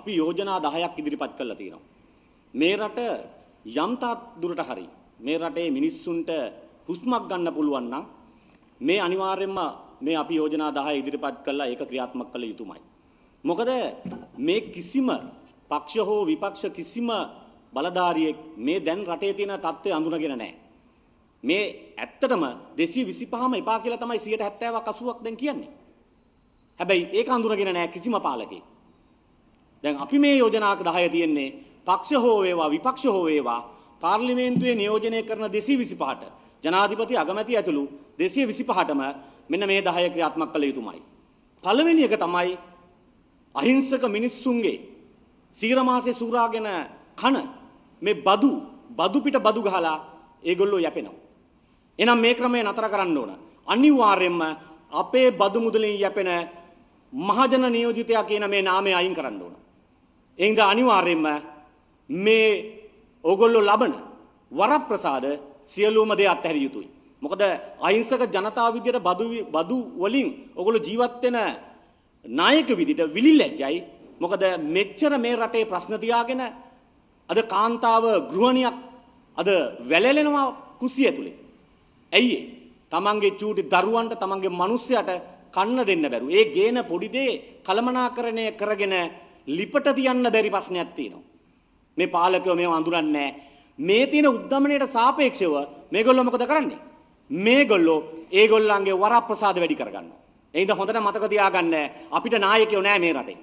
අපි යෝජනා 10ක් ඉදිරිපත් කරලා තියෙනවා. මේ රට යම් තාක් දුරට හරි මේ රටේ මිනිස්සුන්ට හුස්මක් ගන්න පුළුවන් නම් මේ අනිවාර්යයෙන්ම මේ අපි යෝජනා 10 ඉදිරිපත් කළා ඒක ක්‍රියාත්මක කළ යුතුමයි. මොකද මේ කිසිම පක්ෂ හෝ විපක්ෂ කිසිම බලධාරියෙක් මේ දැන් රටේ තියෙන தත්ත්වය අඳුනගෙන නැහැ. මේ ඇත්තටම 225ම එපා කියලා තමයි 170ක් 80ක් දැන් කියන්නේ. හැබැයි ඒක අඳුනගෙන නැහැ කිසිම පාලකෙක්. දැන් අපි මේ යෝජනාක 10 තියෙන්නේ පක්ෂ හෝ වේවා විපක්ෂ හෝ වේවා පාර්ලිමේන්තුවේ නියෝජනය කරන 225ට ජනාධිපති අගමැති ඇතුළු 225ටම මෙන්න මේ 10 ක්‍රියාත්මක කළ යුතුමයි. පළවෙනි එක තමයි අහිංසක මිනිස්සුන්ගේ සීරමාසේ සූරාගෙන කන මේ බදු බදු පිට බදු ගහලා ඒගොල්ලෝ යැපෙනවා. එහෙනම් මේ ක්‍රමය නතර කරන්න ඕන. අනිවාර්යයෙන්ම අපේ බදු මුදලින් යැපෙන මහජන නියෝජිතයා කියන මේ නාමය අයින් කරන්න ඕන. එන්ද අනිවාර්යෙන්ම මේ ඕගොල්ලෝ ලබන වරප්‍රසාද සියලුම දේ අත්හැරිය යුතුයි. මොකද අහිංසක ජනතාව විදියට බදු බදු වලින් ඔගොල්ලෝ ජීවත් වෙන නායක විදියට විලිලැජ්ජයි. මොකද මෙච්චර මේ රටේ ප්‍රශ්න තියාගෙන අද කාන්තාව ගෘහණියක් අද වැළලෙනවා කුසිය ඇතුලේ. ඇයි තමන්ගේ චූටි දරුවන්ට තමන්ගේ මිනිස්සයාට කන්න දෙන්න බැරුව. ඒ ගේන පොඩි දේ කළමනාකරණය කරගෙන ලිපට තියන්න බැරි ප්‍රශ්නයක් තියෙනවා. මේ පාලකයෝ මේව අඳුරන්නේ මේ තියෙන උද්දමණයට සාපේක්ෂව මේගොල්ලෝ මොකද කරන්නේ? මේගොල්ලෝ ඒගොල්ලන්ගේ වරප්‍රසාද වැඩි කරගන්නවා. එහෙනම් හොඳට මතක තියාගන්න අපිට නායකයෝ නෑ මේ රටේ.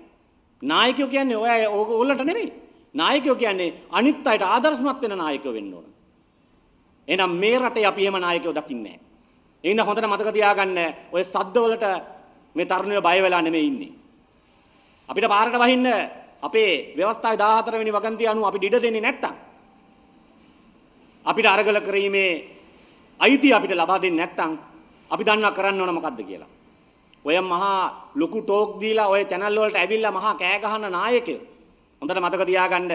නායකයෝ කියන්නේ ඔය ඕගොල්ලන්ට නෙමෙයි. නායකයෝ කියන්නේ අනිත් අයට ආදර්ශමත් වෙන නායකයෝ වෙන්න ඕන. එහෙනම් මේ රටේ අපි එහෙම නායකයෝ දකින්නේ නැහැ. එහෙනම් හොඳට මතක තියාගන්න ඔය සද්දවලට මේ තරුණයෝ බය වෙලා නෙමෙයි ඉන්නේ. අපිට පාරට වහින්න අපේ ව්‍යවස්ථාවේ 14 වෙනි වගන්තිය අනුව අපි ඩිඩ දෙන්නේ නැත්තම් අපිට අරගල කිරීමේ අයිතිය අපිට ලබා දෙන්නේ නැත්තම් අපි දන්නවා කරන්න ඕන මොකද්ද කියලා. ඔය මහා ලොකු ටෝක් දීලා ඔය channel වලට ඇවිල්ලා මහා කෑ ගහන නායකයෝ හොඳට මතක තියාගන්න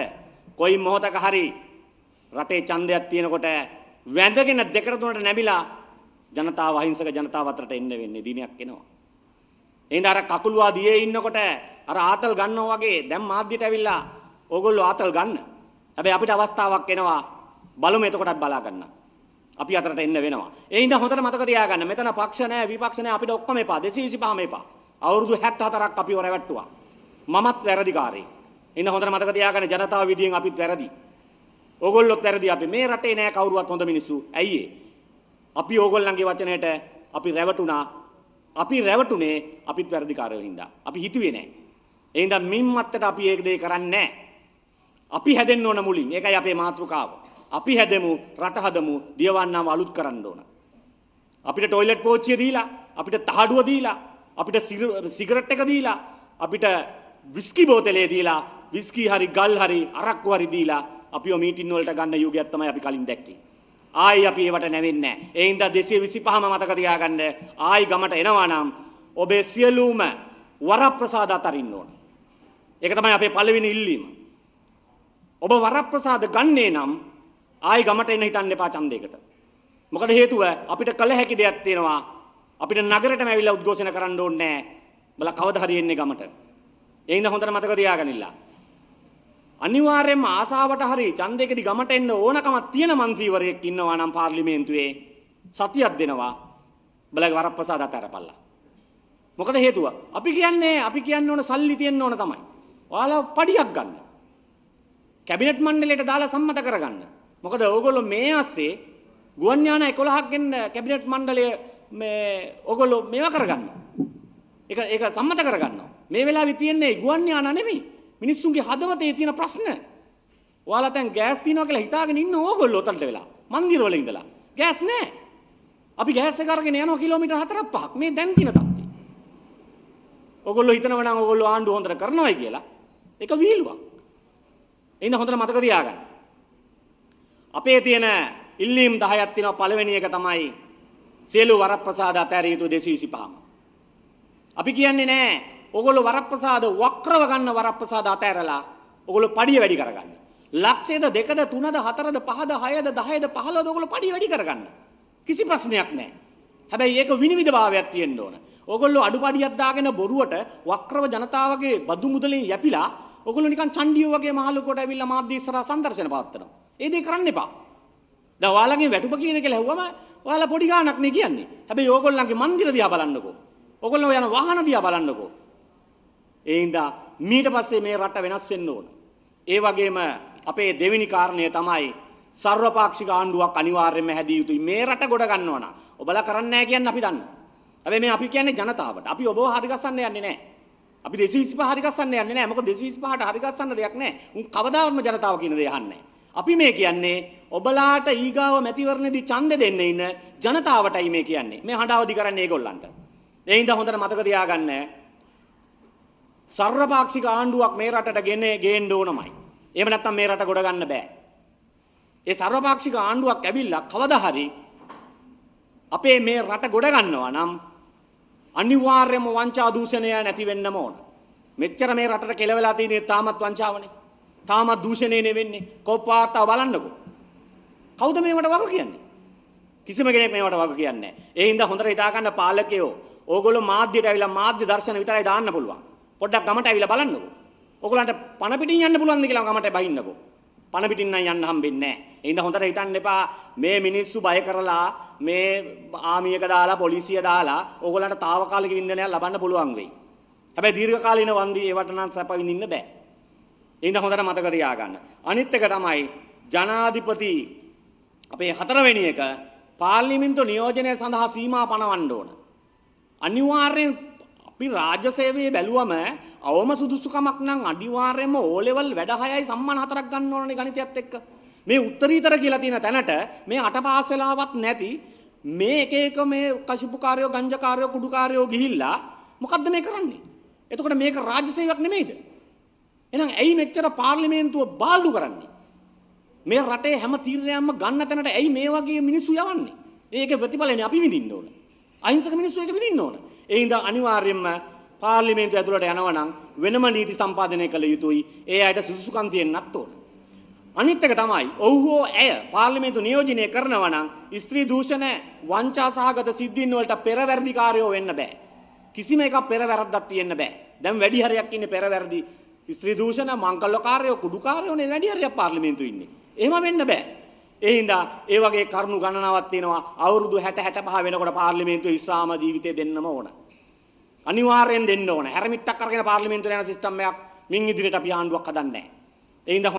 කොයි මොහොතක හරි රටේ ඡන්දයක් තියෙනකොට වැඳගෙන දෙකට තුනට නැමිලා ජනතාව අහිංසක ජනතාව අතරට එන්න වෙන්නේ දිනයක් එනවා. එහෙනම් අර කකුලුවා දියේ ඉන්නකොට අර ආතල් ගන්නවා වගේ දැන් මාධ්‍යට ඇවිල්ලා ඕගොල්ලෝ ආතල් ගන්න. හැබැයි අපිට අවස්ථාවක් එනවා බලමු එතකොටත් බලා ගන්න. අපි අතරට එන්න වෙනවා. ඒ හින්දා හොඳට මතක තියාගන්න. මෙතන පක්ෂ නැහැ, විපක්ෂ නැහැ අපිට ඔක්කොම එපා. 225ම එපා. අවුරුදු 74ක් අපිව රැවට්ටුවා. මමත් වැරදිකාරයෙක්. ඉන්න හොඳට මතක තියාගන්න ජනතාව විදියෙන් අපිත් වැරදි. ඕගොල්ලොත් වැරදි අපි. මේ රටේ නෑ කවුරුවත් හොඳ මිනිස්සු. ඇයි අපි ඕගොල්ලන්ගේ වචනයට අපි රැවටුණා. අපි රැවටුනේ අපිත් වැරදිකාරයෝ හින්දා. අපි හිතුවේ නෑ. එහෙනම් මින් මත්තට අපි ඒක දෙය කරන්නේ අපි හැදෙන්න ඕන මුලින්. ඒකයි අපේ මාතෘකාව. අපි හැදෙමු, රට හදමු, දියවන්නාම අලුත් කරන්න ඕන. අපිට টয়ලට් පෝච්චිය දීලා, අපිට තහඩුව දීලා, අපිට සිගරට් එක දීලා, අපිට විස්කි බෝතලේ දීලා, විස්කි හරි ගල් හරි අරක්කු හරි දීලා අපිව මීටින් වලට ගන්න යුගයක් තමයි අපි කලින් දැක්කේ. ආයි අපි ඒවට නැවෙන්නේ නැහැ. ඒ හින්දා 225ම මතක තියාගන්න ආයි ගමට එනවා නම් ඔබේ සියලුම වරප්‍රසාද අතරින්න ඕන. ඒක තමයි අපේ පළවෙනි ඉල්ලීම. ඔබ වරප්‍රසාද ගන්නේ නම් ආයි ගමට එන්න හිතන්න එපා ඡන්දයකට. මොකද හේතුව අපිට කළ හැකි දෙයක් තියෙනවා. අපිට නගරෙටම ඇවිල්ලා උද්ඝෝෂණ කරන්න ඕනේ නැහැ. බල කවදා හරි එන්නේ ගමට. ඒ ඉඳ හොඳට මතක තියාගන්නilla. අනිවාර්යයෙන්ම ආසාවට හරි ඡන්දයකදී ගමට එන්න ඕනකමක් තියෙන മന്ത്രിවරයෙක් ඉන්නවා නම් පාර්ලිමේන්තුවේ සතියක් දෙනවා. බලගේ වරප්‍රසාද අතාරපල්ලා. මොකද හේතුව අපි කියන්නේ අපි කියන්න ඕන සල්ලි තියෙන්න ඕන තමයි. ඔයාලා පඩියක් ගන්න. කැබිනට් මණ්ඩලයට දාලා සම්මත කරගන්න. මොකද ඕගොල්ලෝ මේ අස්සේ ගුවන් යාන 11ක් ගෙන්න කැබිනට් මණ්ඩලය මේ ඕගොල්ලෝ මේවා කරගන්න. ඒක ඒක සම්මත කරගන්නවා. මේ වෙලාවේ තියෙන්නේ ගුවන් යාන නෙමෙයි. මිනිස්සුන්ගේ හදවතේ තියෙන ප්‍රශ්න. ඔයාලා දැන් ගෑස් තියනවා කියලා හිතාගෙන ඉන්න ඕගොල්ලෝ උතන්ට වෙලා. මන්දිරවල ඉඳලා. ගෑස් නැහැ. අපි ගෑස් එක අරගෙන යනවා කිලෝමීටර් 4ක් 5ක්. මේ දැන් තියෙන තත්ත්වය. ඔගොල්ලෝ හිතනවා නම් ඔගොල්ලෝ ආණ්ඩුව හොඳට කරනවායි කියලා. ඒක විහිළුවක්. එහෙනම් හොඳට මතක තියාගන්න. අපේ තියෙන ඉල්ලීම් 10ක් තියෙනවා පළවෙනි එක තමයි සියලු වරප්‍රසාද අතහැරිය යුතු 225ම. අපි කියන්නේ නෑ ඔගොල්ලෝ වරප්‍රසාද වක්‍රව ගන්න වරප්‍රසාද අතහැරලා ඔගොල්ලෝ පඩිය වැඩි කරගන්න. ලක්ෂයේද 2ද 3ද 4ද 5ද 6ද 10ද 15ද ඔගොල්ලෝ පඩිය වැඩි කරගන්න. කිසි ප්‍රශ්නයක් නෑ. හැබැයි ඒක විනිවිදභාවයක් තියෙන්න ඕන. ඔගොල්ලෝ අඩුපඩියක් දාගෙන බොරුවට වක්‍රව ජනතාවගේ බදු මුදලින් යැපිලා ඔගොල්ලෝ නිකන් චණ්ඩියෝ වගේ මහලුකෝට ඇවිල්ලා මාධ්‍ය ඉස්සරහා සම්දර්ශන පවත්වනවා. ඒ දේ කරන්න එපා. දැන් ඔයාලගෙන් වැටුප කියන එක ලැහුවම ඔයාලා පොඩි ගාණක් නේ කියන්නේ. හැබැයි ඕගොල්ලන්ගේ મંદિર දිහා බලන්නකෝ. ඔගොල්ලෝ යන වාහන දිහා බලන්නකෝ. ඒ හින්දා මීට පස්සේ මේ රට වෙනස් වෙන්න ඕන. ඒ වගේම අපේ දෙවෙනි කාරණය තමයි සර්වපාක්ෂික ආණ්ඩුවක් අනිවාර්යයෙන්ම හැදිය යුතුයි. මේ රට ගොඩ ගන්නවා නම් ඔබලා කරන්නේ නැහැ කියන්න අපි දන්නවා. හැබැයි මේ අපි කියන්නේ ජනතාවට. අපි ඔබව හරි ගස්සන්න යන්නේ නැහැ. අපි 225 හරි ගස්සන්න යන්නේ නැහැ. මොකද 225ට හරි ගස්සන්න දෙයක් නැහැ. උන් කවදාවත්ම ජනතාව කියන දේ අහන්නේ අපි මේ කියන්නේ ඔබලාට ඊගාව මැතිවරණයේදී ඡන්ද දෙන්න ඉන්න ජනතාවටයි මේ කියන්නේ. මේ හඬාවදි කරන්නේ ඒගොල්ලන්ට. ඒ හින්දා හොඳට මතක තියාගන්න. සර්වපාක්ෂික ආණ්ඩුවක් මේ රටට ගෙනේ ගේන්න ඕනමයි. එහෙම නැත්නම් මේ රට ගොඩ ගන්න බෑ. ඒ සර්වපාක්ෂික ආණ්ඩුවක් ඇවිල්ලා කවදා හරි අපේ මේ රට ගොඩ ගන්නවා නම් අනිවාර්යයෙන්ම වංචා දූෂණය නැති වෙන්නම ඕන. මෙච්චර මේ රටට කෙලවලා තියෙන්නේ තාමත් වංචාවනේ. තාමත් දූෂණේ නෙවෙන්නේ. කෝප් වාර්තා බලන්නකෝ. කවුද මේවට වග කියන්නේ? කිසිම කෙනෙක් මේවට වග කියන්නේ නැහැ. ඒ හින්දා හොඳට හිතාගන්න පාලකයෝ ඕගොල්ලෝ මාධ්‍යයට ඇවිල්ලා මාධ්‍ය දර්ශන විතරයි දාන්න පුළුවන්. පොඩ්ඩක් ගමට ඇවිල්ලා බලන්නකෝ. ඕගොල්ලන්ට පණ පිටින් යන්න පුළුවන්ද කියලා ගමට බයින්නකෝ. පණ පිටින් නම් යන්න හම්බෙන්නේ නැහැ. ඒ හින්දා හොඳට හිතන්න එපා මේ මිනිස්සු බය කරලා මේ ආමියක දාලා පොලිසිය දාලා ඕගොල්ලන්ට తాවකාලික වින්දනයක් ලබන්න පුළුවන් වෙයි. හැබැයි දීර්ඝ කාලීන වන්දි ඒවට නම් සැප විඳින්න බෑ. ඒ හින්දා හොඳට මතක තියාගන්න. අනිත් එක තමයි ජනාධිපති අපේ හතරවෙනි එක පාර්ලිමේන්තු නියෝජනය සඳහා සීමා පනවන්න ඕන. අනිවාර්යෙන් අපි රාජ්‍යසේවයේ බැලුවම අවම සුදුසුකමක් නම් අනිවාර්යයෙන්ම ඕ ලෙවල් වැඩ 6යි සම්මාන 4ක් ගන්න ඕනනේ ගණිතයත් එක්ක. මේ උත්තරීතර කියලා තියෙන තැනට මේ අට පාස් වෙලාවත් නැති මේ එක එක මේ කසිපුකාරයෝ ගංජකාරයෝ කුඩුකාරයෝ ගිහිල්ලා මොකද්ද මේ කරන්නේ? එතකොට මේක රාජ්‍ය සේවයක් නෙමෙයිද? එහෙනම් ඇයි මෙච්චර පාර්ලිමේන්තුව බාල්දු කරන්නේ? මේ රටේ හැම තීරණයක්ම ගන්න තැනට ඇයි මේ වගේ මිනිස්සු යවන්නේ? මේකේ ප්‍රතිඵලනේ අපි විඳින්න ඕනේ. අහිංසක මිනිස්සු ඒක විඳින්න ඕන. ඒ හින්දා අනිවාර්යයෙන්ම පාර්ලිමේන්තුව ඇතුළට යනවා නම් වෙනම නීති සම්පාදනය කළ යුතුයි. ඒ අයට සුදුසුකම් තියෙන්නත් ඕන. අනිත් එක තමයි ඔව්හු ඇය පාර්ලිමේන්තු නියෝජනය කරනවා නම් ස්ත්‍රී දූෂණ වංචා සහගත සිද්ධීන් වලට පෙරවැරදිකාරයෝ වෙන්න බෑ. කිසිම එකක් පෙරවැරද්දක් තියෙන්න බෑ. දැන් වැඩි හරියක් ඉන්නේ පෙරවැරදි ස්ත්‍රී දූෂණ මංගල්‍යකාරයෝ කුඩුකාරයෝනේ වැඩි හරියක් පාර්ලිමේන්තු ඉන්නේ. එහෙම වෙන්න බෑ. ඒ හින්දා ඒ වගේ කරුණු ගණනාවක් තියෙනවා අවුරුදු 60 65 වෙනකොට පාර්ලිමේන්තුවේ විශ්‍රාම ජීවිතය දෙන්නම ඕන. අනිවාර්යෙන් දෙන්න ඕන. හැරමිට්ටක් අරගෙන පාර්ලිමේන්තුවේ යන සිස්ටම් එකක් මින් ඉදිරියට අපි ආණ්ඩුවක් හදන්නේ නැහැ. ඒ හින්දා